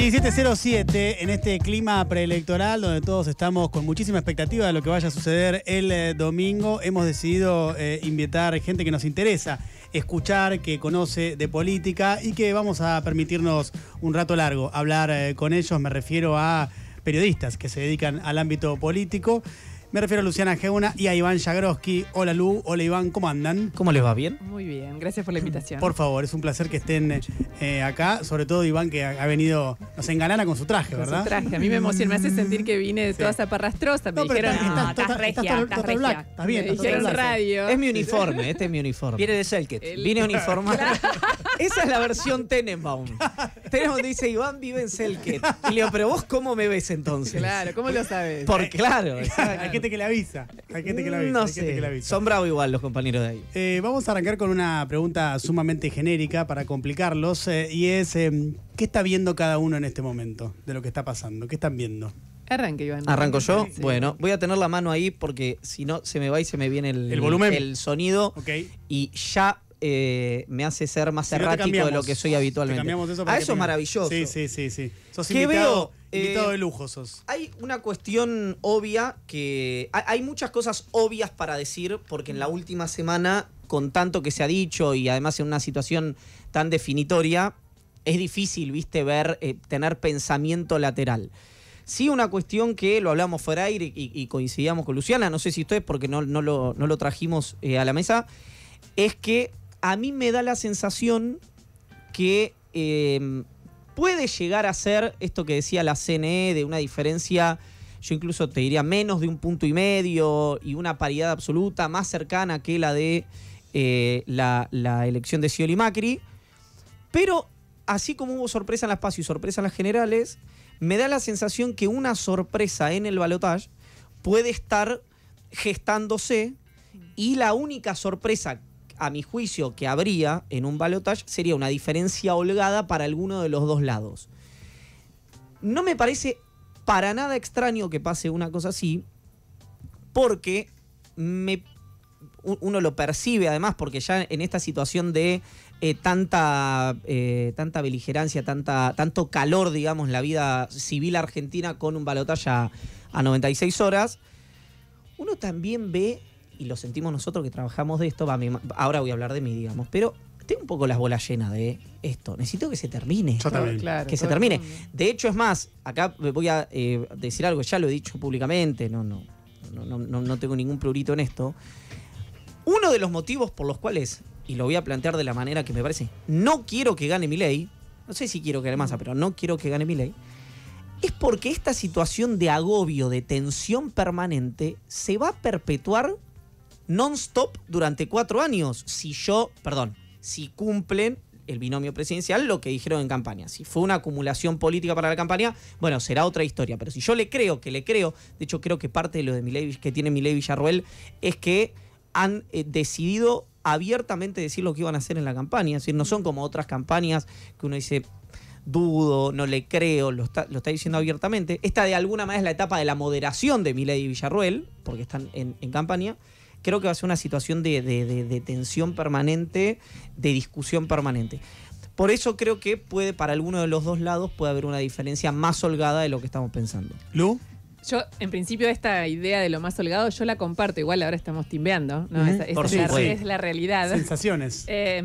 1707, en este clima preelectoral donde todos estamos con muchísima expectativa de lo que vaya a suceder el eh, domingo, hemos decidido eh, invitar gente que nos interesa escuchar, que conoce de política y que vamos a permitirnos un rato largo hablar eh, con ellos. Me refiero a periodistas que se dedican al ámbito político me refiero a Luciana Geuna y a Iván Jagroski. Hola Lu, hola Iván, ¿cómo andan? ¿Cómo les va? ¿Bien? Muy bien, gracias por la invitación. Por favor, es un placer que estén eh, acá, sobre todo Iván que ha, venido, nos engalana con su traje, con ¿verdad? Su traje, a mí me emociona, me hace sentir que vine de todas toda esa parrastrosa. Me dijeron, pero estás, no, ah, estás, regia, estás, regia. está estás bien. radio. Es mi uniforme, este es mi uniforme. Viene de Selket, vine uniformada. esa es la versión Tenenbaum. Tenenbaum dice, Iván vive en Selket. Y pero vos cómo me ves entonces? Claro, ¿cómo lo sabes? Por claro, que le avisa. Hay gente que le avisa. que avisa. Son bravos igual los compañeros de ahí. Eh, vamos a arrancar con una pregunta sumamente genérica para complicarlos. Eh, y es, em, ¿qué está viendo cada uno en este momento de lo que está pasando? ¿Qué están viendo? Arranque, Iván. ¿Arranco yo? Bueno, voy a tener la mano ahí porque si no se me va y se me viene el, volumen. El sonido. Y ya eh, me hace ser más errático de lo que soy habitualmente. Eso eso es maravilloso. Sí, sí, sí, Sos invitado, veo? Invitado eh, de lujo sos. Hay una cuestión obvia que. Hay muchas cosas obvias para decir, porque en la última semana, con tanto que se ha dicho y además en una situación tan definitoria, es difícil, viste, ver, eh, tener pensamiento lateral. Sí, una cuestión que lo hablamos fuera aire y, coincidíamos con Luciana, no sé si ustedes, porque no, lo, no lo trajimos a la mesa, es que a mí me da la sensación que em, puede llegar a ser esto que decía la CNE de una diferencia, yo incluso te diría menos de un punto y medio y una paridad absoluta más cercana que la de eh, la, elección de Cioli Macri. Pero así como hubo sorpresa en las PASO y sorpresa en las generales, me da la sensación que una sorpresa en el balotaje puede estar gestándose y la única sorpresa a mi juicio, que habría en un balotage sería una diferencia holgada para alguno de los dos lados. No me parece para nada extraño que pase una cosa así, porque me, uno lo percibe además, porque ya en esta situación de eh, tanta, eh, tanta beligerancia, tanta, tanto calor, digamos, la vida civil argentina con un balotaje a, a 96 horas, uno también ve y lo sentimos nosotros que trabajamos de esto, ahora voy a hablar de mí, digamos, pero tengo un poco las bolas llenas de esto. Necesito que se termine. Yo Claro, que se termine. De hecho, es más, acá me voy a eh, decir algo, ya lo he dicho públicamente, no, no, no, no, tengo ningún plurito en esto. Uno de los motivos por los cuales, y lo voy a plantear de la manera que me parece, no quiero que gane mi ley, no sé si quiero que gane masa, mm. pero no quiero que gane mi ley, es porque esta situación de agobio, de tensión permanente, se va a perpetuar non-stop durante cuatro años. Si yo, perdón, si cumplen el binomio presidencial lo que dijeron en campaña. Si fue una acumulación política para la campaña, bueno, será otra historia. Pero si yo le creo, que le creo, de hecho creo que parte de lo de que tiene Milady Villarroel es que han eh, decidido abiertamente decir lo que iban a hacer en la campaña. Es decir, no son como otras campañas que uno dice dudo, no le creo, lo está, diciendo abiertamente. Esta de alguna manera es la etapa de la moderación de Milady Villarroel, porque están en campaña creo que va a ser una situación de, tensión permanente, de discusión permanente. Por eso creo que puede, para alguno de los dos lados, puede haber una diferencia más holgada de lo que estamos pensando. ¿Lu? Yo, en principio, esta idea de lo más holgado, yo la comparto. Igual ahora estamos timbeando, Por es, la, es, la, realidad. Sensaciones. Eh,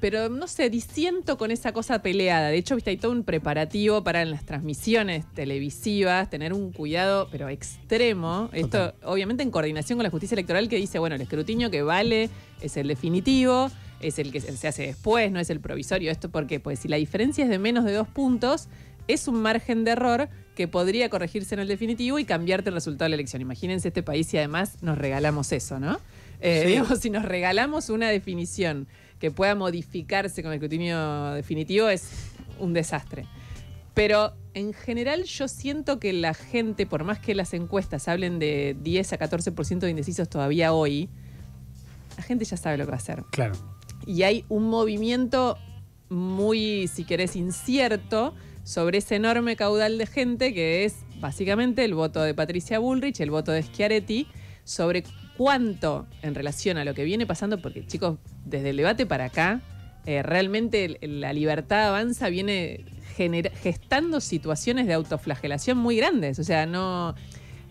pero no sé, disiento con esa cosa peleada. De hecho, viste, hay todo un preparativo para en las transmisiones televisivas, tener un cuidado, pero extremo. Esto, obviamente, en coordinación con la justicia electoral que dice, bueno, el escrutinio que vale es el definitivo, es el que se hace después, no es el provisorio. Esto porque, pues, si la diferencia es de menos de dos puntos, es un margen de error que podría corregirse en el definitivo y cambiarte el resultado de la elección. Imagínense este país y además nos regalamos eso, ¿no? Eh, digamos, si nos regalamos una definición que pueda modificarse con el escrutinio definitivo es un desastre. Pero en general yo siento que la gente, por más que las encuestas hablen de 10 a 14% de indecisos todavía hoy, la gente ya sabe lo que va a hacer. Claro. Y hay un movimiento muy, si querés, incierto sobre ese enorme caudal de gente que es básicamente el voto de Patricia Bullrich, el voto de Schiaretti, sobre cuánto en relación a lo que viene pasando, porque chicos, desde el debate para acá, eh, realmente la libertad avanza viene gestando situaciones de autoflagelación muy grandes. O sea, no.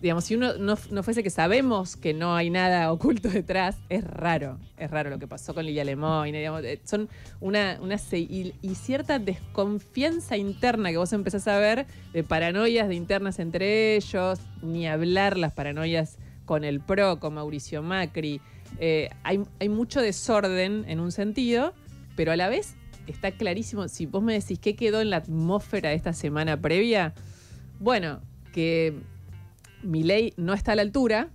Digamos, si uno no, fuese que sabemos que no hay nada oculto detrás, es raro. Es raro lo que pasó con Lilia Lemoyne. Digamos, eh, son una, y, cierta desconfianza interna que vos empezás a ver de paranoias de internas entre ellos, ni hablar las paranoias con el PRO, con Mauricio Macri. Eh, hay, mucho desorden en un sentido, pero a la vez está clarísimo. Si vos me decís qué quedó en la atmósfera de esta semana previa, bueno, que mi ley no está a la altura,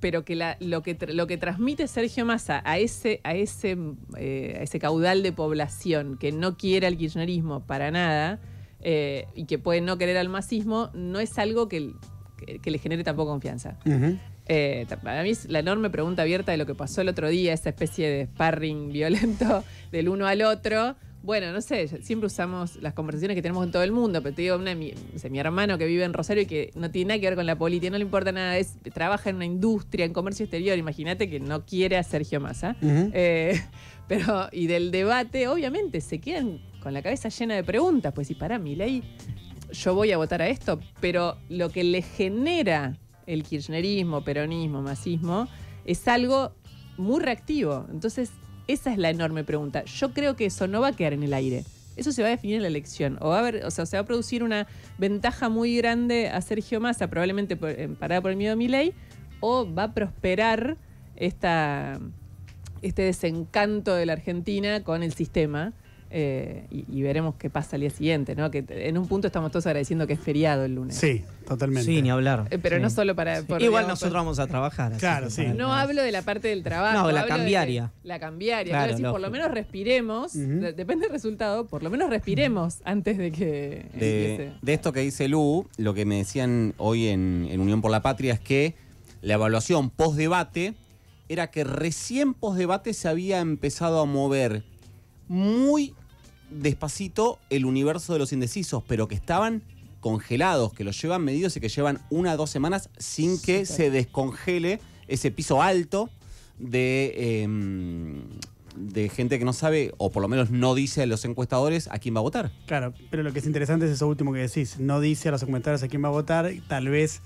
pero que, lo, que transmite Sergio Massa a ese, eh, a, ese, caudal de población que no quiere al kirchnerismo para nada eh, y que puede no querer al masismo, no es algo que, le genere tampoco confianza. Eh, para mí es la enorme pregunta abierta de lo que pasó el otro día, esa especie de sparring violento del uno al otro. Bueno, no sé, siempre usamos las conversaciones que tenemos en todo el mundo, pero te digo, mi, hermano que vive en Rosario y que no tiene nada que ver con la política, no le importa nada, es, trabaja en una industria, en comercio exterior, imagínate que no quiere a Sergio Massa. Eh, pero, y del debate, obviamente, se quedan con la cabeza llena de preguntas, pues si para mi ley, yo voy a votar a esto, pero lo que le genera el kirchnerismo, peronismo, masismo, es algo muy reactivo. Entonces, esa es la enorme pregunta. Yo creo que eso no va a quedar en el aire. Eso se va a definir en la elección. O va a haber, o sea, se va a producir una ventaja muy grande a Sergio Massa, probablemente eh, parada por el miedo a mi ley, o va a prosperar esta, este desencanto de la Argentina con el sistema eh, y, veremos qué pasa el día siguiente, ¿no? Que en un punto estamos todos agradeciendo que es feriado el lunes. Sí, totalmente. Sí, ni hablar. Eh, pero no solo para... Igual nosotros vamos a trabajar. Claro, sí. No hablo de la parte del trabajo. No, la cambiaria. la cambiaria. Claro, decir, por lo menos respiremos, depende del resultado, por lo menos respiremos antes de que... De, de esto que dice Lu, lo que me decían hoy en, en Unión por la Patria es que la evaluación post-debate era que recién post-debate se había empezado a mover muy despacito el universo de los indecisos, pero que estaban congelados, que los llevan medidos y que llevan una o dos semanas sin que se descongele ese piso alto de, em, de gente que no sabe, o por lo menos no dice a los encuestadores a quién va a votar. Claro, pero lo que es interesante es eso último que decís, no dice a los encuestadores a quién va a votar, tal vez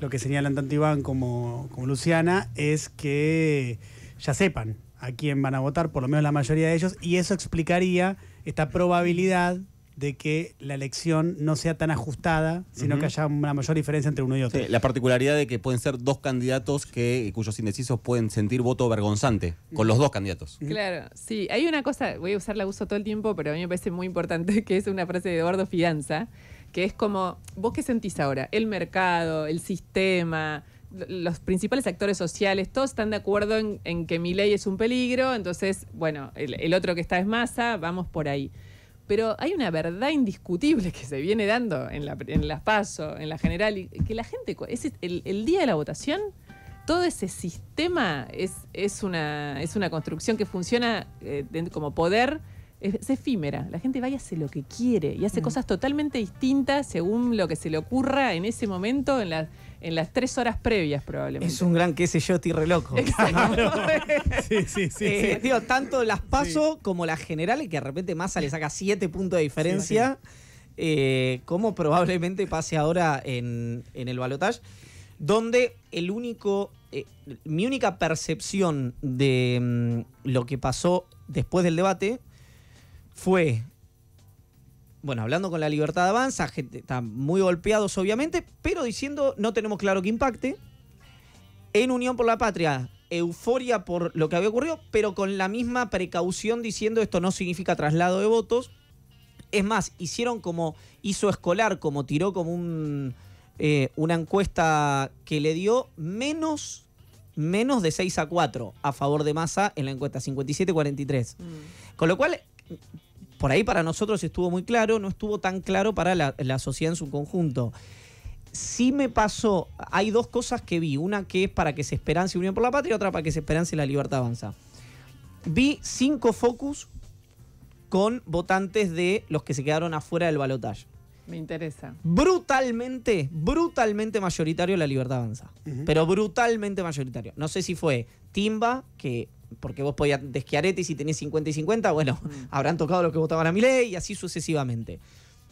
lo que señalan tanto Iván como, como Luciana es que ya sepan, a quién van a votar, por lo menos la mayoría de ellos, y eso explicaría esta probabilidad de que la elección no sea tan ajustada, sino que haya una mayor diferencia entre uno y otro. la particularidad de que pueden ser dos candidatos que eh, cuyos indecisos pueden sentir voto vergonzante con los dos candidatos. Claro, sí. Hay una cosa, voy a usarla uso todo el tiempo, pero a mí me parece muy importante que es una frase de Eduardo Fianza, que es como, ¿vos qué sentís ahora? El mercado, el sistema, los principales actores sociales, todos están de acuerdo en, que mi ley es un peligro, entonces, bueno, el, otro que está es masa, vamos por ahí. Pero hay una verdad indiscutible que se viene dando en, la, las PASO, en la general, que la gente, el, día de la votación, todo ese sistema es, es, una, es una construcción que funciona eh, como poder es, efímera. La gente va y hace lo que quiere y hace mm. cosas totalmente distintas según lo que se le ocurra en ese momento, en, las en las tres horas previas probablemente. Es un gran qué sé yo, re loco. sí, sí, sí, eh, tanto las paso como las generales, que de repente Massa le saca siete puntos de diferencia, eh, como probablemente pase ahora en, el balotaje, donde el único, eh, mi única percepción de mm, lo que pasó después del debate fue bueno, hablando con la Libertad Avanza, gente, están muy golpeados obviamente, pero diciendo no tenemos claro qué impacte. En Unión por la Patria, euforia por lo que había ocurrido, pero con la misma precaución diciendo esto no significa traslado de votos. Es más, hicieron como hizo escolar, como tiró como un, eh, una encuesta que le dio menos menos de 6 a 4 a favor de Massa en la encuesta 57-43. Mm. Con lo cual por ahí para nosotros estuvo muy claro, no estuvo tan claro para la, sociedad en su conjunto. Sí me pasó, hay dos cosas que vi, una que es para que se esperance Unión por la Patria, otra para que se esperance la libertad avanza. Vi cinco focus con votantes de los que se quedaron afuera del balotaje. Me interesa. Brutalmente, brutalmente mayoritario la libertad avanza. Pero brutalmente mayoritario. No sé si fue Timba, que porque vos podías desquiarete y si tenés 50 y 50, bueno, mm. habrán tocado los que votaban a mi ley y así sucesivamente.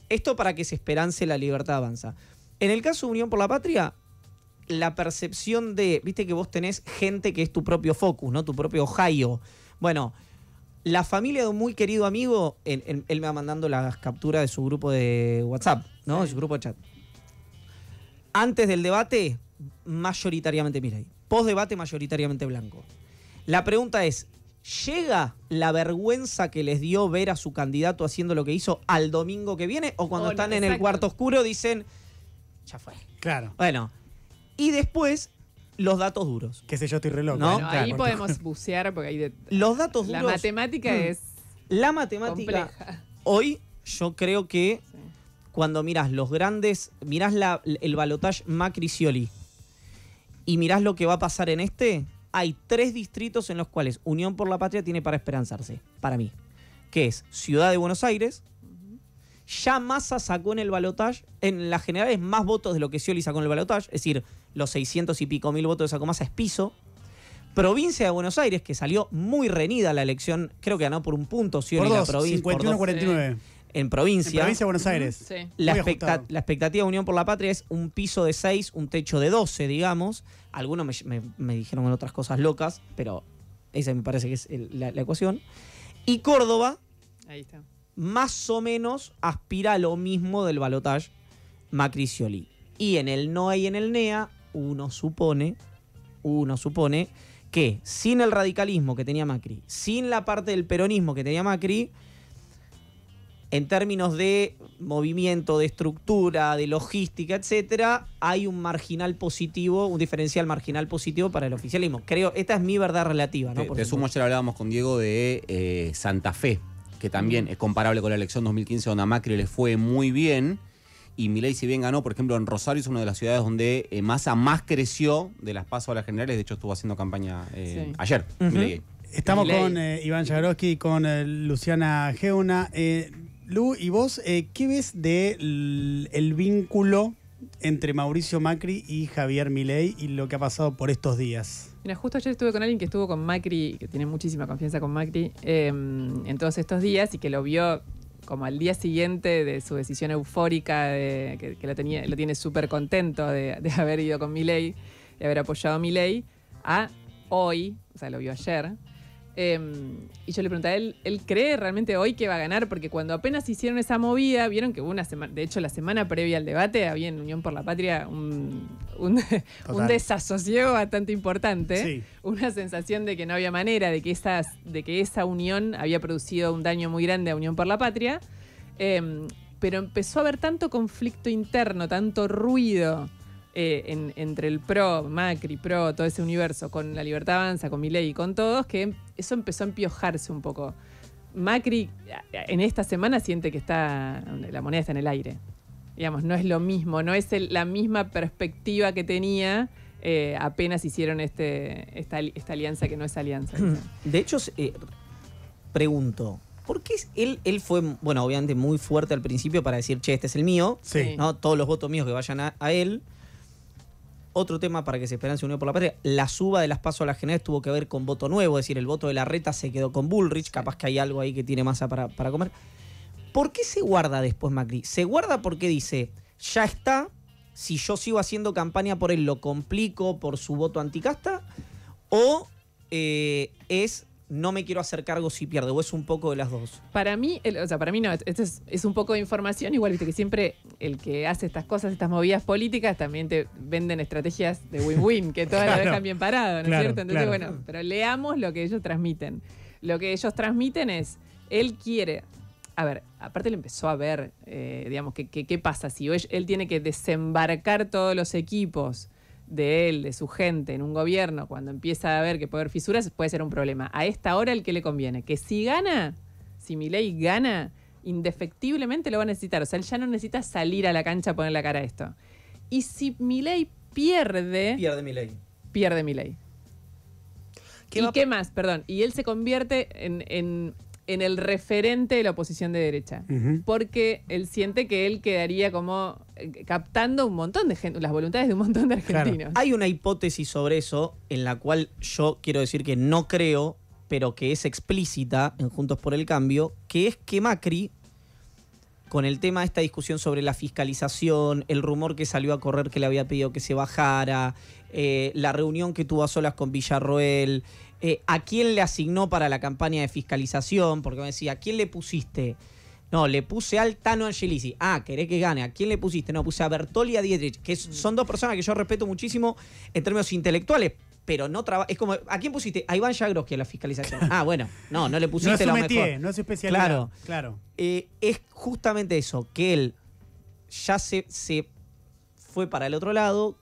Esto para que se esperance la libertad avanza. En el caso de Unión por la Patria, la percepción de, viste que vos tenés gente que es tu propio focus, ¿no? Tu propio Ohio. Bueno, la familia de un muy querido amigo, él, me va mandando las capturas de su grupo de WhatsApp, ¿no? De su grupo de chat. Antes del debate, mayoritariamente Miley Post debate, mayoritariamente blanco. La pregunta es, ¿llega la vergüenza que les dio ver a su candidato haciendo lo que hizo al domingo que viene? ¿O cuando oh, están en el cuarto oscuro dicen, ya fue? Claro. Bueno, y después los datos duros. Que sé yo, estoy reloj. ¿no? ¿eh? ahí podemos bucear porque hay Los datos duros. La matemática mm. es... La matemática... Hoy yo creo que cuando miras los grandes, mirás el balotaje macri y mirás lo que va a pasar en este, hay tres distritos en los cuales Unión por la Patria tiene para esperanzarse, para mí, que es Ciudad de Buenos Aires. Ya Massa sacó en el balotaje, en general generales, más votos de lo que Scioli sacó en el balotaje, es decir, los 600 y pico mil votos de sacó Massa es piso. Provincia de Buenos Aires, que salió muy renida la elección, creo que ganó por un punto Scioli la provincia. 51-49 en provincia. En provincia de Buenos Aires. La, expectativa de Unión por la Patria es un piso de 6, un techo de 12, digamos. Algunos me, dijeron otras cosas locas, pero esa me parece que es la, ecuación. Y Córdoba, Ahí está. más o menos, aspira a lo mismo del balotaje Macri-Scioli. Y en el NOE y en el NEA, uno supone, uno supone que sin el radicalismo que tenía Macri, sin la parte del peronismo que tenía Macri, en términos de movimiento, de estructura, de logística, etcétera, hay un marginal positivo, un diferencial marginal positivo para el oficialismo. Creo, esta es mi verdad relativa. ¿no? Te, sumo, ayer hablábamos con Diego de eh, Santa Fe, que también es comparable con la elección 2015 donde a Macri le fue muy bien. Y Milei, si bien ganó, por ejemplo, en Rosario es una de las ciudades donde eh, Massa más creció de las pasos a las generales. De hecho, estuvo haciendo campaña eh, ayer, Estamos con Iván Jagroski y con Luciana Geuna. Lu, ¿y vos eh, qué ves del vínculo entre Mauricio Macri y Javier Milei y lo que ha pasado por estos días? Mira, justo ayer estuve con alguien que estuvo con Macri, que tiene muchísima confianza con Macri, em, en todos estos días y que lo vio como al día siguiente de su decisión eufórica, que, lo, tenía, lo tiene súper contento de, haber ido con Milei, de haber apoyado a Milei, a hoy, o sea, lo vio ayer, Em, y yo le pregunté a él, ¿él cree realmente hoy que va a ganar? Porque cuando apenas hicieron esa movida, vieron que hubo una semana, de hecho la semana previa al debate había en Unión por la Patria un, un, desasosiego bastante importante, una sensación de que no había manera, de que, de que esa unión había producido un daño muy grande a Unión por la Patria, em, pero empezó a haber tanto conflicto interno, tanto ruido. Eh, entre el PRO, Macri, PRO, todo ese universo, con la libertad avanza, con mi ley y con todos, que eso empezó a empiojarse un poco. Macri en esta semana siente que está la moneda está en el aire. Digamos, no es lo mismo, no es la misma perspectiva que tenía eh, apenas hicieron este, esta, alianza que no es alianza. De hecho, eh, pregunto, ¿por qué él, él fue, bueno, obviamente muy fuerte al principio para decir, che, este es el mío, ¿no? todos los votos míos que vayan a él? Otro tema para que se se unió por la patria, la suba de las pasos a las generales tuvo que ver con voto nuevo, es decir, el voto de la reta se quedó con Bullrich, capaz que hay algo ahí que tiene masa para, comer. ¿Por qué se guarda después Macri? Se guarda porque dice, ya está, si yo sigo haciendo campaña por él, lo complico por su voto anticasta, o eh, es no me quiero hacer cargo si pierdo, o es un poco de las dos. Para mí, o sea, para mí no, esto es, un poco de información, igual que siempre el que hace estas cosas, estas movidas políticas, también te venden estrategias de win-win, que todas dejan bien parado, ¿no es cierto? Entonces, bueno, pero leamos lo que ellos transmiten. Lo que ellos transmiten es, él quiere a ver, aparte le empezó a ver, eh, digamos, qué que, pasa si él tiene que desembarcar todos los equipos de él, de su gente en un gobierno, cuando empieza a ver que puede haber fisuras, puede ser un problema. A esta hora el que le conviene, que si gana, si ley gana, indefectiblemente lo va a necesitar. O sea, él ya no necesita salir a la cancha a poner la cara a esto. Y si Milei pierde... Pierde ley. Pierde mi ¿Y qué más? Perdón. Y él se convierte en en el referente de la oposición de derecha, porque él siente que él quedaría como eh, captando un montón de las voluntades de un montón de argentinos. Hay una hipótesis sobre eso en la cual yo quiero decir que no creo, pero que es explícita en Juntos por el Cambio, que es que Macri, con el tema de esta discusión sobre la fiscalización, el rumor que salió a correr que le había pedido que se bajara, eh, la reunión que tuvo a solas con Villarroel, eh, a quién le asignó para la campaña de fiscalización, porque me decía, ¿a quién le pusiste? No, le puse al Tano Angelici. Ah, querés que gane. ¿A quién le pusiste? No, puse a Bertoli y a Dietrich, que mm. son dos personas que yo respeto muchísimo en términos intelectuales, pero no trabaja. Es como, ¿a quién pusiste? A Iván Yagroski a la fiscalización. ah, bueno, no, no le pusiste no la mejor. No es especial. Claro. claro. Eh, es justamente eso, que él ya se, se fue para el otro lado,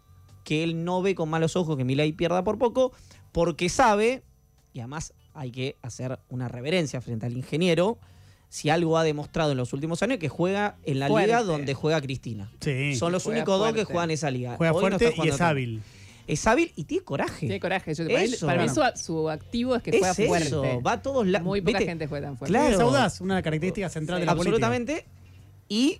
que él no ve con malos ojos que Milay pierda por poco porque sabe, y además hay que hacer una reverencia frente al ingeniero, si algo ha demostrado en los últimos años, que juega en la liga donde juega Cristina. Son los únicos dos que juegan esa liga. Juega fuerte y es hábil es hábil y tiene coraje. Tiene coraje. Yo, para, eso, mí su, activo es que juega fuerte. va a todos lados. Muy poca gente juega tan fuerte. Claro. Es audaz, una característica central de la Absolutamente. Y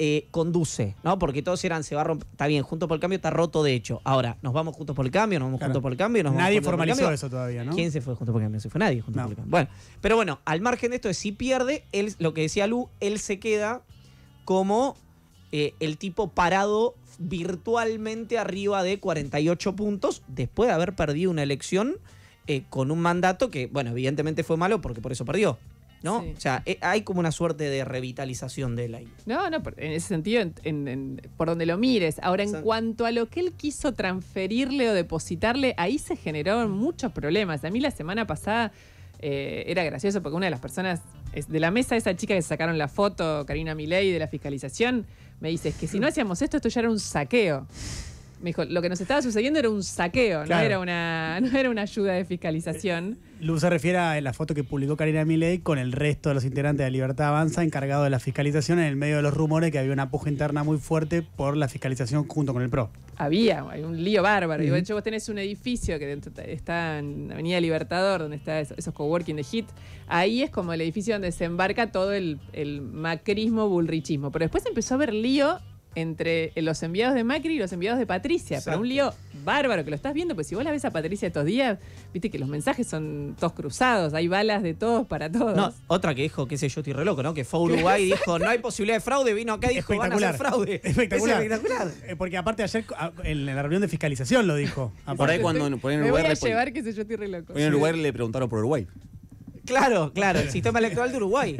eh, conduce, ¿no? Porque todos eran, se va a romper, está bien, junto por el Cambio está roto de hecho. Ahora, ¿nos vamos Juntos por el Cambio? ¿Nos vamos Juntos por el Cambio? nadie formalizó eso todavía, ¿no? ¿Quién se fue junto por el Cambio? Se fue nadie junto por el Cambio. Bueno, pero bueno, al margen de esto si pierde, él, lo que decía Lu, él se queda como eh, el tipo parado virtualmente arriba de 48 puntos después de haber perdido una elección eh, con un mandato que, bueno, evidentemente fue malo porque por eso perdió. ¿no? O sea, eh, hay como una suerte de revitalización de la No, no, en ese sentido, por donde lo mires. Ahora, en cuanto a lo que él quiso transferirle o depositarle, ahí se generaron muchos problemas. A mí la semana pasada eh, era gracioso porque una de las personas de la mesa, esa chica que sacaron la foto, Karina Milei, de la fiscalización, me dice, es que si no hacíamos esto, esto ya era un saqueo. Me dijo, lo que nos estaba sucediendo era un saqueo, no, era una, no era una ayuda de fiscalización. Eh, Luz se refiere a la foto que publicó Karina Milei con el resto de los integrantes de Libertad Avanza encargado de la fiscalización en el medio de los rumores que había una puja interna muy fuerte por la fiscalización junto con el PRO. Había, hay un lío bárbaro. De hecho, vos tenés un edificio que está en Avenida Libertador, donde está esos coworking de HIT. Ahí es como el edificio donde se embarca todo el, el macrismo, bulrichismo. Pero después empezó a haber lío entre los enviados de Macri y los enviados de Patricia. Pero un lío bárbaro que lo estás viendo, pues si vos la ves a Patricia estos días, viste que los mensajes son todos cruzados, hay balas de todos para todos. No, otra que dijo, qué sé yo, estoy re loco, ¿no? Que fue Uruguay y dijo, no hay posibilidad de fraude, vino acá y dijo, van a hacer fraude. Espectacular. espectacular. Eh, porque aparte ayer en la reunión de fiscalización lo dijo. Por ahí cuando por en voy a llevar, yo, estoy re loco. En Uruguay le preguntaron por Uruguay. Claro, claro, el sistema electoral de Uruguay.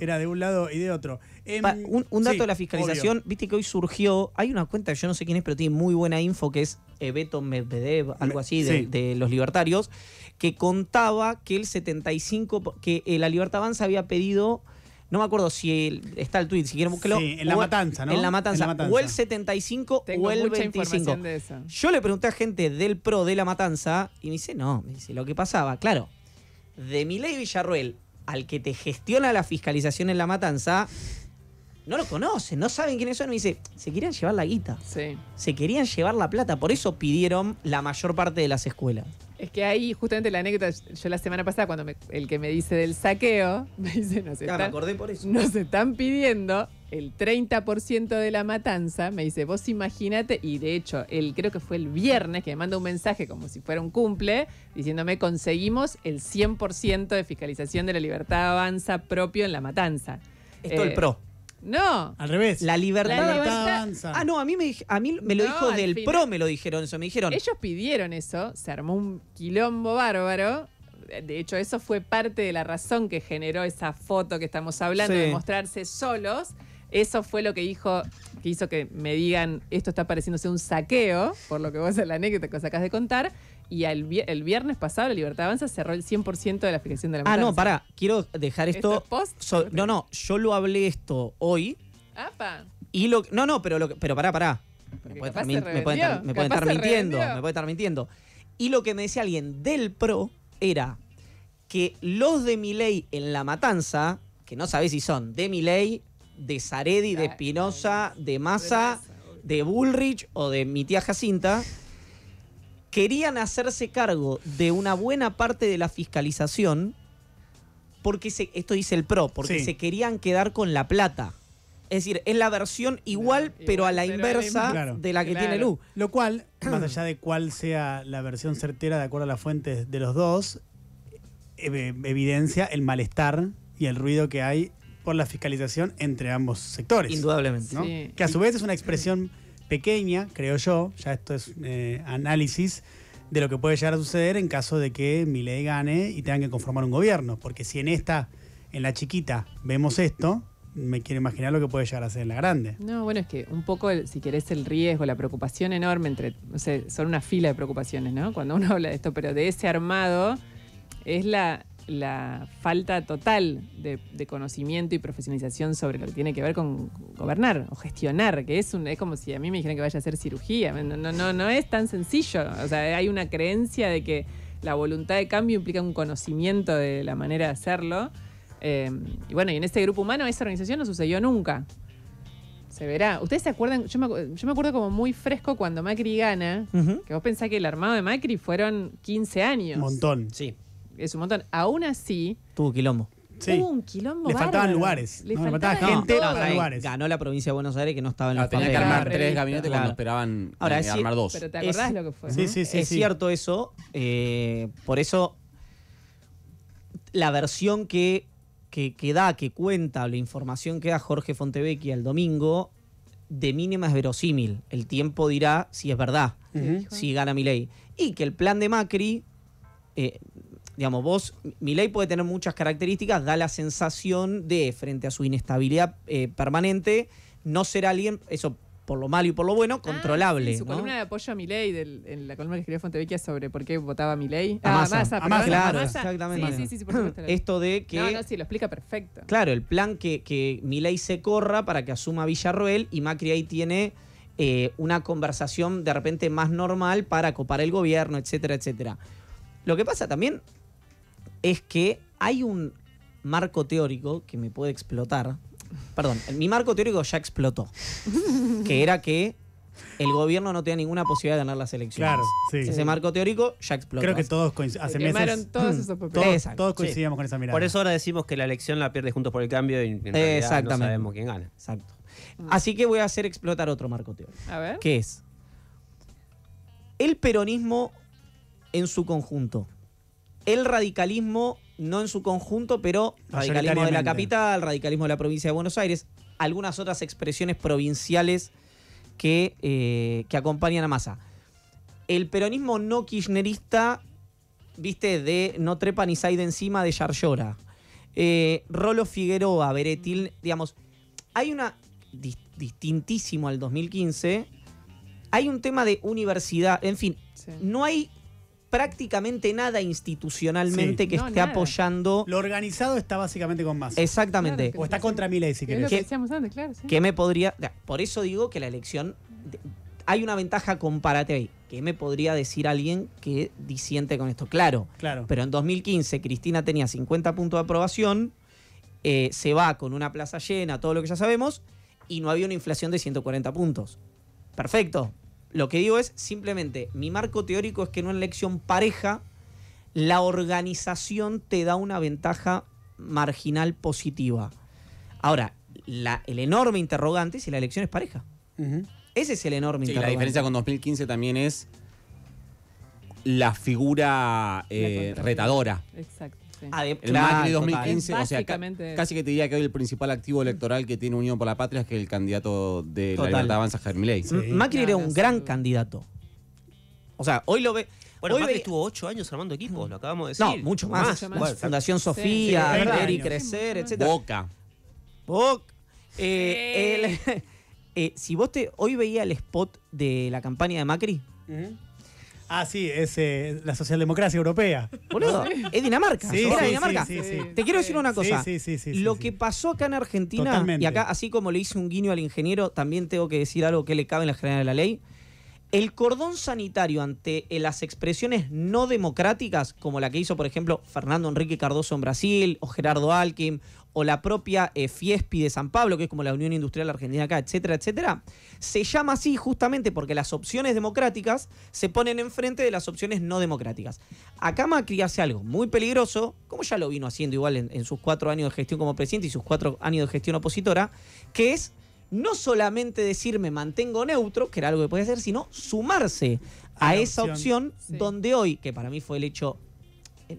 Era de un lado y de otro. Em, un, dato de la fiscalización, viste que hoy surgió, hay una cuenta, yo no sé quién es, pero tiene muy buena info, que es Beto Medvedev, algo así, de, los libertarios, que contaba que el 75, que eh, la Libertad Avanza había pedido... No me acuerdo si está el tweet, si quieren búsquelo. Sí, en la matanza, ¿no? En la matanza, O el 75 o el 25. Yo le pregunté a gente del PRO de la matanza y me dice, no, me dice, lo que pasaba, claro, de Miley Villarruel al que te gestiona la fiscalización en la matanza, no lo conocen, no saben quiénes son. Me dice, se querían llevar la guita. Sí. Se querían llevar la plata. Por eso pidieron la mayor parte de las escuelas. Es que ahí, justamente la anécdota, yo la semana pasada, cuando el que me dice del saqueo, me dice, no están, me acordé por eso. Nos están pidiendo el 30% de la matanza, me dice, vos imagínate, y de hecho, él creo que fue el viernes que me manda un mensaje como si fuera un cumple, diciéndome, conseguimos el 100% de fiscalización de la libertad avanza propio en la matanza. Esto el eh, pro. No. Al revés. La libertad, la avanza. Ah, no, a mí me, a mí me lo dijo del pro, me lo dijeron eso, me dijeron. Ellos pidieron eso, se armó un quilombo bárbaro de hecho, eso fue parte de la razón que generó esa foto que estamos hablando de mostrarse solos. Eso fue lo que dijo, que hizo que me digan, esto está pareciéndose un saqueo, por lo que vos en la anécdota que sacás de contar. Y el, viernes pasado, la Libertad Avanza cerró el 100% de la aplicación de la matanza. Ah, no, pará, quiero dejar esto. no, no, yo lo hablé esto hoy. Apa. Y lo, no, no, pero, pero pará, pará. Me pueden estar, me mintiendo. Me pueden estar mintiendo. Y lo que me decía alguien del PRO era que los de mi ley en la matanza, que no sabés si son de mi ley de Saredi, de Espinosa, de Massa, de Bullrich o de mi tía Jacinta, querían hacerse cargo de una buena parte de la fiscalización porque esto dice el PRO, porque se querían quedar con la plata. Es decir, es la versión igual, pero a la inversa de la que tiene Lu. Lo cual, más allá de cuál sea la versión certera de acuerdo a las fuentes de los dos, eh, evidencia el malestar y el ruido que hay por la fiscalización entre ambos sectores. Indudablemente. Que a su vez es una expresión pequeña, creo yo, ya esto es eh, análisis de lo que puede llegar a suceder en caso de que ley gane y tengan que conformar un gobierno. Porque si en esta, en la chiquita, vemos esto, me quiero imaginar lo que puede llegar a ser en la grande. No, bueno, es que un poco, si querés, el riesgo, la preocupación enorme entre, o sea, son una fila de preocupaciones, ¿no? Cuando uno habla de esto, pero de ese armado es la, la falta total de, conocimiento y profesionalización sobre lo que tiene que ver con gobernar o gestionar, que es un, es como si a mí me dijeran que vaya a hacer cirugía. No, no, no, es tan sencillo. O sea, hay una creencia de que la voluntad de cambio implica un conocimiento de la manera de hacerlo. Em, y bueno, y en este grupo humano, esa organización no sucedió nunca. Se verá. ¿Ustedes se acuerdan? Yo me, yo me acuerdo como muy fresco cuando Macri gana, que vos pensás que el armado de Macri fueron 15 años. Un montón. Sí es un montón. Aún así. Tuvo quilombo. Sí. Tuvo un quilombo. Le faltaban lugares. Le faltaba gente lugares. Ganó la provincia de Buenos Aires que no estaba en ah, los Tenía que armar tres gabinetes cuando esperaban eh, Ahora, es, armar dos. Pero te acordás lo que fue. Sí, sí, sí, es cierto eso. Eh, por eso, la versión que, que, da, que cuenta, la información que da Jorge Fontevecchi el domingo, de mínima es verosímil. El tiempo dirá si es verdad, si gana mi ley. Y que el plan de Macri eh, digamos, vos, Milei puede tener muchas características, da la sensación de, frente a su inestabilidad eh, permanente, no ser alguien, eso por lo malo y por lo bueno, ah, controlable. su columna de apoyo a Milei, en la columna que escribió Fontevecchia sobre por qué votaba Milei. Ah, masa, exactamente. Sí, sí, sí, por Esto de que... No, sí, lo explica perfecto. Claro, el plan que, que Milei se corra para que asuma Villarroel y Macri ahí tiene... Eh, una conversación de repente más normal para copar el gobierno, etcétera, etcétera. Lo que pasa también es que hay un marco teórico que me puede explotar. Perdón, mi marco teórico ya explotó. Que era que el gobierno no tenía ninguna posibilidad de ganar las elecciones. Claro, Ese marco teórico ya explotó. Creo que todos hace meses todos, coincidíamos con esa mirada. Por eso ahora decimos que la elección la pierde Juntos por el Cambio y en no sabemos quién gana. Exacto. Así que voy a hacer explotar otro marco teórico. A ver. Que es el peronismo en su conjunto el radicalismo, no en su conjunto, pero radicalismo de la capital, radicalismo de la provincia de Buenos Aires, algunas otras expresiones provinciales que, eh, que acompañan a Massa. El peronismo no kirchnerista, viste, de no trepa ni sai de encima de Yarlora. Eh, Rolo Figueroa, Beretil, digamos, hay una, distintísimo al 2015, hay un tema de universidad, en fin, no hay prácticamente nada institucionalmente que esté apoyando. Lo organizado está básicamente con más. Exactamente. o está contra Milei, si querés. Que, antes, claro, me podría. Por eso digo que la elección. Hay una ventaja comparate ahí. ¿Qué me podría decir alguien que disiente con esto? Claro. claro. Pero en 2015 Cristina tenía 50 puntos de aprobación, eh, se va con una plaza llena, todo lo que ya sabemos, y no había una inflación de 140 puntos. Perfecto, lo que digo es simplemente, mi marco teórico es que en una elección pareja, la organización te da una ventaja marginal positiva. Ahora, el enorme interrogante es si la elección es pareja. Ese es el enorme interrogante. la diferencia con 2015 también es la figura eh, retadora. Exacto. Sí. Ah, el Macri 2015, o sea, casi que te diría que hoy el principal activo electoral que tiene Unión por la Patria es que el candidato de la Libertad Avanza, Javier Macri era un gran candidato. O sea, hoy lo ve... Bueno, Hoy Macri estuvo ocho años armando equipos, lo acabamos de decir. No, mucho más. Fundación Sofía, sí, y Crecer, etc. Boca. Boca. Eh, eh, si vos te... Hoy veía el spot de la campaña de Macri... Ah, sí, es eh, la socialdemocracia europea. Boludo, es Dinamarca. Sí, Dinamarca. Te quiero decir una cosa. Lo que pasó acá en Argentina, y acá, así como le hice un guiño al ingeniero, también tengo que decir algo que le cabe en la general de la ley. El cordón sanitario ante eh, las expresiones no democráticas, como la que hizo, por ejemplo, Fernando Enrique Cardoso en Brasil, o Gerardo Alquim, o la propia eh, Fiespi de San Pablo, que es como la Unión Industrial Argentina acá, etcétera, etcétera, se llama así justamente porque las opciones democráticas se ponen enfrente de las opciones no democráticas. Acá Macri hace algo muy peligroso, como ya lo vino haciendo igual en, sus cuatro años de gestión como presidente y sus cuatro años de gestión opositora, que es no solamente decirme me mantengo neutro, que era algo que podía hacer, sino sumarse a esa opción, donde hoy, que para mí fue el hecho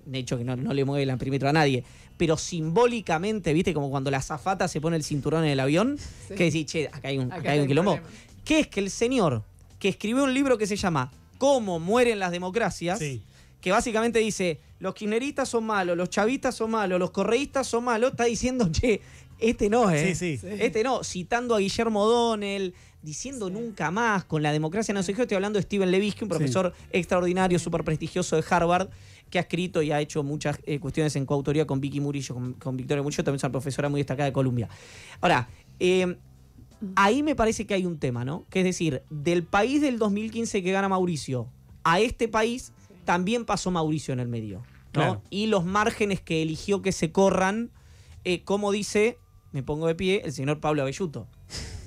de hecho que no, le mueve el perímetro a nadie, pero simbólicamente, ¿viste? Como cuando la zafata se pone el cinturón en el avión, que dice che, acá hay un, quilombo. ¿Qué es que el señor que escribió un libro que se llama Cómo mueren las democracias, que básicamente dice, los kirchneristas son malos, los chavistas son malos, los correístas son malos, está diciendo, che, este no, ¿eh? Sí, sí. Este no, citando a Guillermo Donnell, diciendo nunca más, con la democracia no sé, Yo Estoy hablando de Steven Levitsky, un profesor extraordinario, súper prestigioso de Harvard, que ha escrito y ha hecho muchas eh, cuestiones en coautoría con Vicky Murillo, con, Victoria Murillo, también es una profesora muy destacada de Colombia. Ahora, eh, ahí me parece que hay un tema, ¿no? Que es decir, del país del 2015 que gana Mauricio a este país, también pasó Mauricio en el medio, ¿no? Y los márgenes que eligió que se corran, eh, como dice, me pongo de pie, el señor Pablo Avelluto.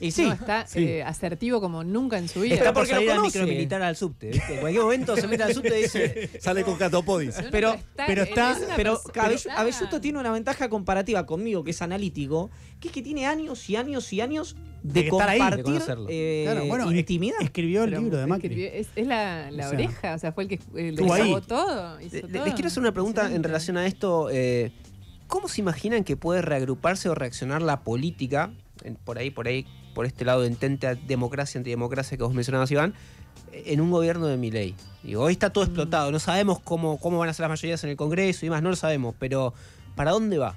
Y sí, está eh, asertivo como nunca en su vida. Está porque por salir lo al al subte. En cualquier momento se mete al subte y dice. Sale con catopodis. pero, pero está. pero, Avelluto tiene una ventaja comparativa conmigo, que es analítico, que es que tiene años y años y años de, compartir eh, bueno, intimidad. Escribió el libro de Macri. es, la, oreja, o sea, fue el que eh, todo, hizo todo. Les quiero hacer una pregunta en relación a esto. Eh, ¿Cómo se imaginan que puede reagruparse o reaccionar la política por ahí, por ahí, por este lado de entente democracia, antidemocracia que vos mencionabas, Iván, en un gobierno de mi ley. Digo, hoy está todo mm. explotado, no sabemos cómo, cómo van a ser las mayorías en el Congreso y más, no lo sabemos, pero ¿para dónde va?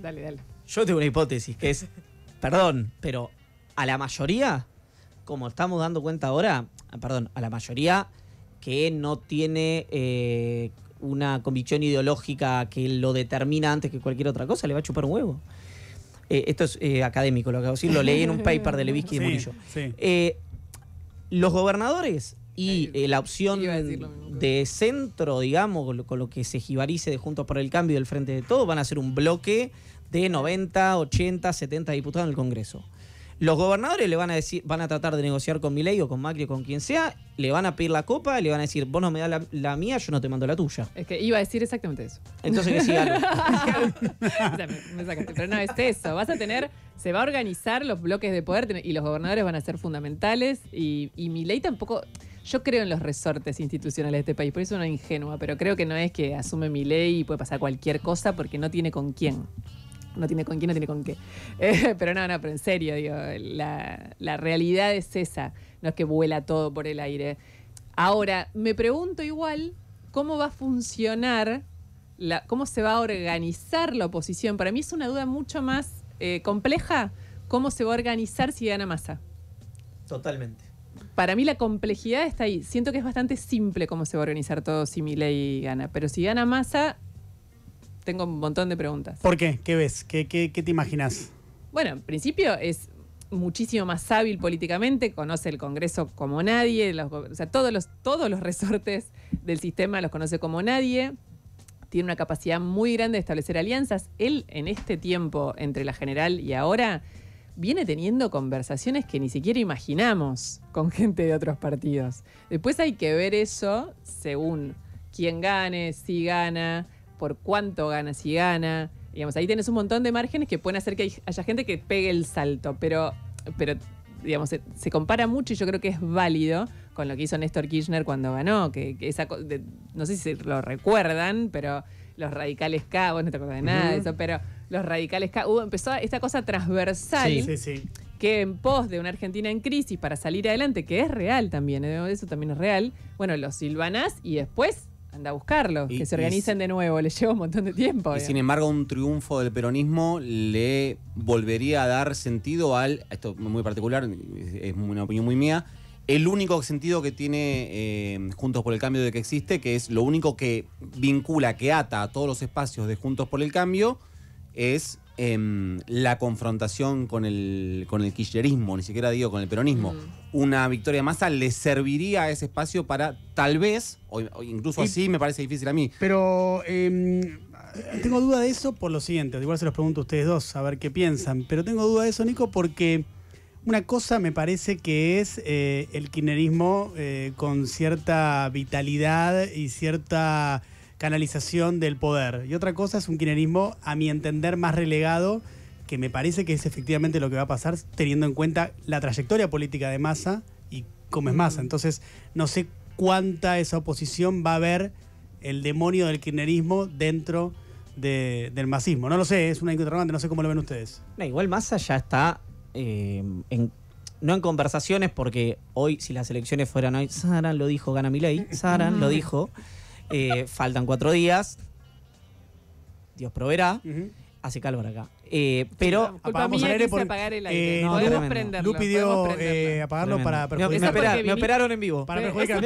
Dale, dale. Yo tengo una hipótesis que es, perdón, pero a la mayoría, como estamos dando cuenta ahora, ah, perdón, a la mayoría que no tiene eh, una convicción ideológica que lo determina antes que cualquier otra cosa, le va a chupar un huevo. Eh, esto es eh, académico lo que decir, lo leí en un paper de Levisky y de Murillo. Eh, los gobernadores y la opción de centro, digamos, con lo, que se jibarice de Juntos por el Cambio y del Frente de Todo, van a ser un bloque de 90, 80, 70 diputados en el Congreso. Los gobernadores le van a decir, van a tratar de negociar con Milei o con Macri o con quien sea, le van a pedir la copa, y le van a decir, vos no me das la, mía, yo no te mando la tuya. Es que iba a decir exactamente eso. Entonces que siga pero no es eso. Vas a tener, se va a organizar los bloques de poder y los gobernadores van a ser fundamentales y, mi Milei tampoco. Yo creo en los resortes institucionales de este país, por eso no una ingenua, pero creo que no es que asume mi ley y puede pasar cualquier cosa porque no tiene con quién no tiene con quién, no tiene con qué. Eh, pero no, no, pero en serio, digo, la, realidad es esa, no es que vuela todo por el aire. Ahora, me pregunto igual cómo va a funcionar, la, cómo se va a organizar la oposición. Para mí es una duda mucho más eh, compleja, cómo se va a organizar si gana masa. Totalmente. Para mí la complejidad está ahí. Siento que es bastante simple cómo se va a organizar todo si ley gana. Pero si gana masa, tengo un montón de preguntas. ¿Por qué? ¿Qué ves? ¿Qué, te imaginas? Bueno, en principio es muchísimo más hábil políticamente, conoce el Congreso como nadie, o sea, todos los resortes del sistema los conoce como nadie, tiene una capacidad muy grande de establecer alianzas. Él en este tiempo entre la general y ahora viene teniendo conversaciones que ni siquiera imaginamos con gente de otros partidos. Después hay que ver eso según quién gane, si gana, por cuánto gana, si gana. Digamos, ahí tienes un montón de márgenes que pueden hacer que haya gente que pegue el salto, pero, pero digamos, se, compara mucho y yo creo que es válido con lo que hizo Néstor Kirchner cuando ganó, que, esa, no sé si lo recuerdan, pero los radicales K, vos no te acuerdas de nada de eso, pero los radicales K, hubo, empezó esta cosa transversal. Sí, sí, sí. Que en pos de una Argentina en crisis para salir adelante, que es real también, ¿eh? eso también es real, bueno, los silvanas y después Anda a buscarlo, que se organicen de nuevo, les lleva un montón de tiempo. Y sin embargo, un triunfo del peronismo le volvería a dar sentido al, esto es muy particular, es una opinión muy mía, el único sentido que tiene eh, Juntos por el Cambio de que existe, que es lo único que vincula, que ata a todos los espacios de Juntos por el Cambio, es Em, la confrontación con el, con el kirchnerismo, ni siquiera digo con el peronismo, mm. una victoria de masa le serviría a ese espacio para tal vez, o, incluso así me parece difícil a mí. Pero em, tengo duda de eso por lo siguiente, igual se los pregunto a ustedes dos, a ver qué piensan, pero tengo duda de eso, Nico, porque... Una cosa me parece que es eh, el kirchnerismo eh, con cierta vitalidad y cierta canalización del poder. Y otra cosa es un kirchnerismo, a mi entender, más relegado, que me parece que es efectivamente lo que va a pasar, teniendo en cuenta la trayectoria política de Massa y cómo es Massa. Entonces, no sé cuánta esa oposición va a ver el demonio del kirchnerismo dentro del masismo. No lo sé, es una interrogante, no sé cómo lo ven ustedes. igual Massa ya está eh, no en conversaciones, porque hoy, si las elecciones fueran hoy, Saran lo dijo, gana mi ley, Saran lo dijo. Eh, faltan cuatro días. Dios proveerá. Hace calor acá. Eh, pero sí, apagar el eh, aire. no, podemos prenderlo. Lu pidió eh, apagarlo para perjudicar. me, me, operaron en vivo. Para perjudicar.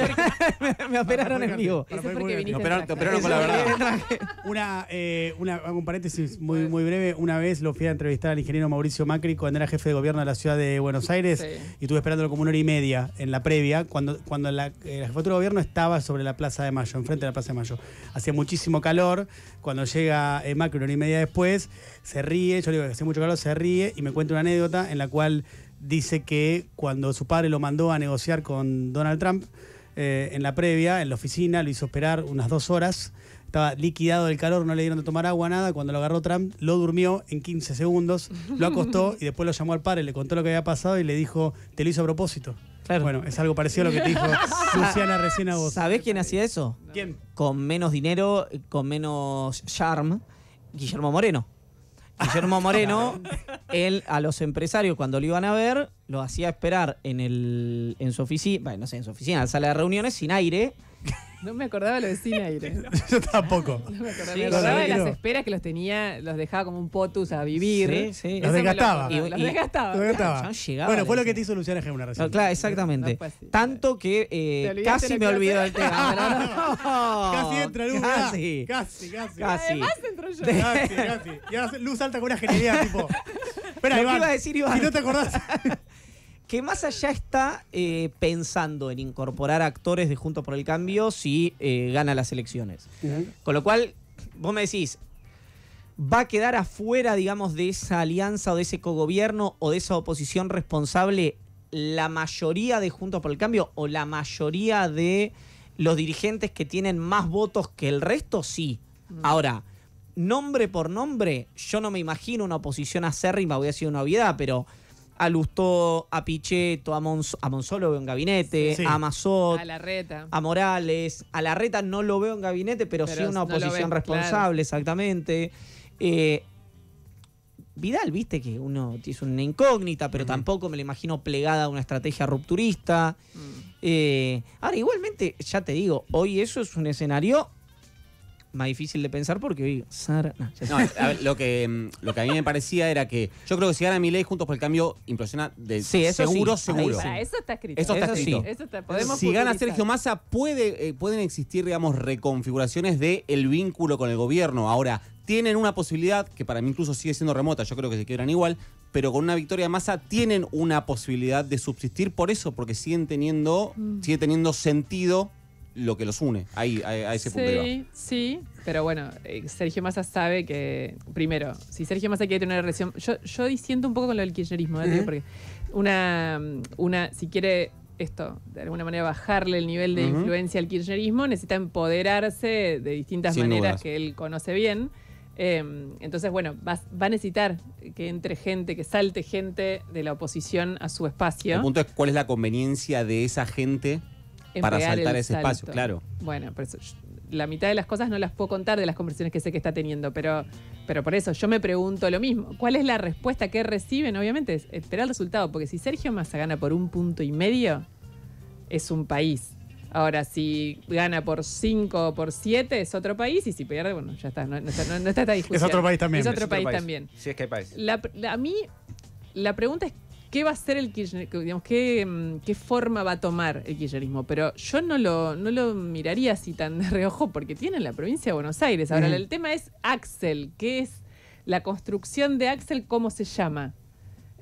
me, me operaron en vivo. Eso es te operaron con la verdad. una, un paréntesis muy, muy breve. Una vez lo fui a entrevistar al ingeniero Mauricio Macri cuando era jefe de gobierno de la ciudad de Buenos Aires y estuve esperándolo como una hora y media en la previa, cuando, cuando la, la jefatura de gobierno estaba sobre la Plaza de Mayo, enfrente de la Plaza de Mayo. Hacía muchísimo calor. Cuando llega Macri una hora y media después, se ríe yo le digo que hace mucho calor, se ríe y me cuenta una anécdota en la cual dice que cuando su padre lo mandó a negociar con Donald Trump, eh, en la previa, en la oficina, lo hizo esperar unas dos horas, estaba liquidado del calor, no le dieron de tomar agua, nada, cuando lo agarró Trump, lo durmió en 15 segundos, lo acostó y después lo llamó al padre, le contó lo que había pasado y le dijo, te lo hizo a propósito. Bueno, es algo parecido a lo que te dijo Luciana recién a vos. ¿Sabés quién hacía eso? ¿Quién? Con menos dinero, con menos charm, Guillermo Moreno. Guillermo Moreno, él a los empresarios cuando lo iban a ver, lo hacía esperar en, el, en su oficina, no sé, en su oficina, en la sala de reuniones, sin aire no me acordaba lo de cine aire. Yo tampoco. No me acordaba, sí, me acordaba de las esperas que los tenía, los dejaba como un potus a vivir. Sí, sí. Los desgastaba. los desgastaba. Los desgastaba. bueno, fue lo que te hizo Luciana Gemuna recién. claro, exactamente. Tanto que eh, casi me olvidó del tema. casi entra Luz. Casi. Casi, casi. Casi. Además entró yo. Casi, casi. Y ahora Luz salta con una genialidad, tipo. Espera, Iván. Iba a decir, Iván. Y no te acordás que más allá está eh, pensando en incorporar actores de Juntos por el Cambio si eh, gana las elecciones. Con lo cual, vos me decís, ¿va a quedar afuera, digamos, de esa alianza o de ese cogobierno o de esa oposición responsable la mayoría de Juntos por el Cambio o la mayoría de los dirigentes que tienen más votos que el resto? Sí. Mm. Ahora, nombre por nombre, yo no me imagino una oposición acérrima, voy a decir una obviedad, pero a Lustó, a Pichetto, a, Monsolo a veo en gabinete, a Mazot, a, a Morales, a Larreta no lo veo en gabinete, pero, sí una oposición responsable, exactamente. Eh, Vidal, viste que uno es una incógnita, pero tampoco me lo imagino plegada a una estrategia rupturista. Mm. Eh, ahora, igualmente, ya te digo, hoy eso es un escenario más difícil de pensar porque lo, que, mm, lo que a mí me parecía era que yo creo que si gana mi ley juntos por el cambio implosiona de sí, seguro, seguro. eso está escrito. Eso está escrito. si gana Sergio Massa, puede, eh, pueden existir, digamos, reconfiguraciones del el vínculo con el gobierno. Ahora, tienen una posibilidad, que para mí incluso sigue siendo remota, yo creo que se quedan igual, pero con una victoria de masa tienen una posibilidad de subsistir por eso, porque siguen teniendo, mm. sigue teniendo sentido lo que los une ahí, a, ese punto. Sí, sí, pero bueno, eh, Sergio Massa sabe que, primero, si Sergio Massa quiere tener una relación, yo, yo disiento un poco con lo del kirchnerismo, ¿eh? porque una, una, si quiere esto, de alguna manera bajarle el nivel de influencia al kirchnerismo, necesita empoderarse de distintas maneras que él conoce bien. Em, entonces, bueno, va, a necesitar que entre gente, que salte gente de la oposición a su espacio. El punto es cuál es la conveniencia de esa gente para saltar ese espacio, claro. Bueno, la mitad de las cosas no las puedo contar de las conversiones que sé que está teniendo, pero, pero por eso yo me pregunto lo mismo. ¿Cuál es la respuesta que reciben? Obviamente, es el resultado, porque si Sergio Massa gana por un punto y medio, es un país. Ahora, si gana por cinco o por siete, es otro país y si pierde, bueno, ya está, no, está, esta Es otro país también. Es otro, país, también. Sí, es que hay país. a mí, la pregunta es qué va a ser el kirchnerismo? Mm, qué, forma va a tomar el kirchnerismo, pero yo no lo, miraría así tan de reojo porque tiene la provincia de Buenos Aires. Ahora, el tema es Axel, ¿qué es la construcción de Axel? ¿Cómo se llama?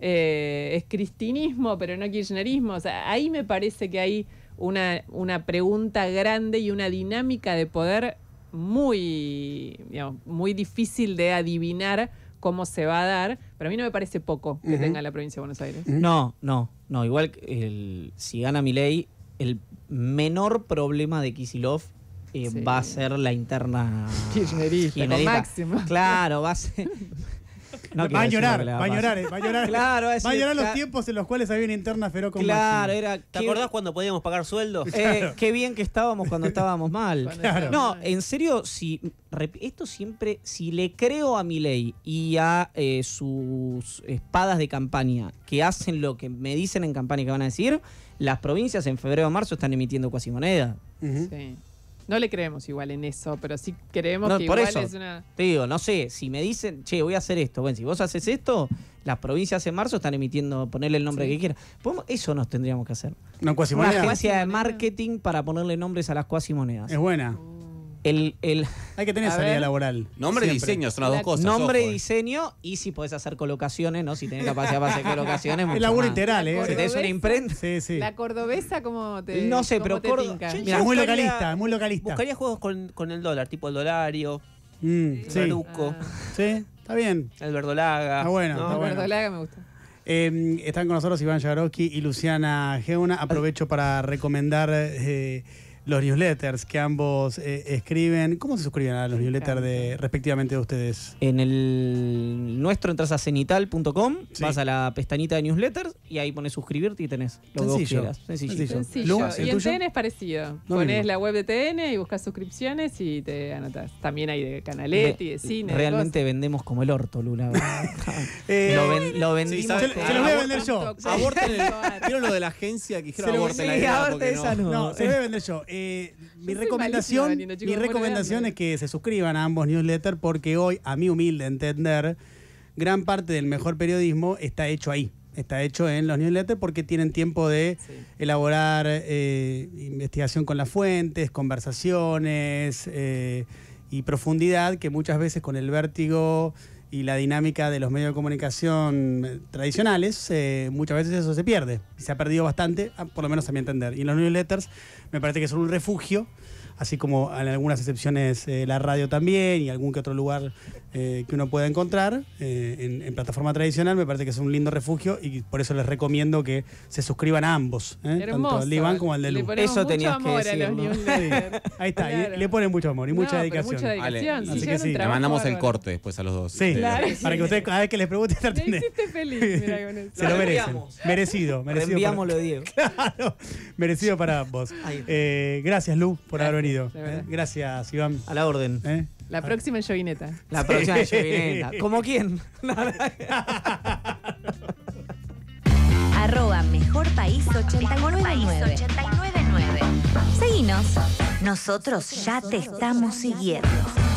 Eh, es cristinismo, pero no kirchnerismo. O sea, ahí me parece que hay una, pregunta grande y una dinámica de poder muy, muy difícil de adivinar cómo se va a dar pero a mí no me parece poco que tenga la provincia de Buenos Aires. No, no, no. Igual el, si gana Milei, el menor problema de Kisilov eh, va a ser la interna Claro, va a ser va a llorar, va a llorar, va a llorar. va a llorar los tiempos en los cuales había una interna feroz con Claro, era. ¿Te acordás cuando podíamos pagar sueldos? Eh, qué bien que estábamos cuando estábamos mal. No, en serio, si esto siempre, si le creo a mi ley y a eh, sus espadas de campaña que hacen lo que me dicen en campaña que van a decir, las provincias en febrero o marzo están emitiendo cuasi moneda. Sí. No le creemos igual en eso, pero sí creemos que por igual eso, es una. Te digo, no sé, si me dicen, che, voy a hacer esto, bueno, si vos haces esto, las provincias en marzo están emitiendo, ponerle el nombre que quieran. Eso nos tendríamos que hacer. No, una agencia de marketing para ponerle nombres a las cuasimonedas. Es buena. El, el, Hay que tener salida laboral. Nombre y diseño son las dos cosas. Nombre y eh. diseño, y si podés hacer colocaciones, ¿no? Si tenés capacidad para hacer colocaciones. Es laburo integral, ¿eh? Si tenés una imprenta. Sí, sí. La cordobesa, como te.? No sé, pero. muy localista, muy localista. Buscaría juegos con, con el dólar, tipo el dolario, mm, el sí. Ah. Sí, está bien. El verdolaga. Ah, bueno. el verdolaga me gusta. Em, están con nosotros Iván Jaroski y Luciana Geuna. Aprovecho para recomendar. Eh, los newsletters que ambos eh, escriben. ¿Cómo se suscriben a los newsletters de, respectivamente de ustedes? En el nuestro entras a cenital.com, vas a la pestañita de newsletters y ahí pones suscribirte y tenés lo Sencillo. que Sencillo. ¿El y en TN es parecido. pones la web de TN y buscas suscripciones y te anotas. También hay de Canaletti, de cine. Realmente vendemos como el orto, Lula. Eh, lo, vendimos. se, los voy a vender yo. Aborten el, lo de la agencia que dijeron aborten se los voy a vender yo mi recomendación, recomendación es que se suscriban a ambos newsletters porque hoy, a mi humilde entender, gran parte del mejor periodismo está hecho ahí. Está hecho en los newsletters porque tienen tiempo de elaborar eh, investigación con las fuentes, conversaciones eh, y profundidad que muchas veces con el vértigo y la dinámica de los medios de comunicación eh, tradicionales, eh, muchas veces eso se pierde. se ha perdido bastante, ah, por lo menos a mi entender. Y los newsletters me parece que son un refugio así como en algunas excepciones eh, la radio también y algún que otro lugar eh, que uno pueda encontrar eh, en, plataforma tradicional, me parece que es un lindo refugio y por eso les recomiendo que se suscriban a ambos, tanto al Iván como al de Lu. Eso tenías que decir. Ahí está, le ponen mucho amor y mucha dedicación. Mucha Le mandamos el corte después a los dos. Sí, claro. para que ustedes cada vez que les pregunten Se lo, merecen. Merecido, merecido. Enviámoslo, para... Diego. merecido para ambos. gracias, Lu, por haber venido. ¿eh? Gracias, Iván. A la orden. ¿Eh? La próxima es Jovineta. La próxima es Jovineta. ¿Cómo quién? Arroba Mejor País 899. Seguimos. Nosotros ya te estamos siguiendo.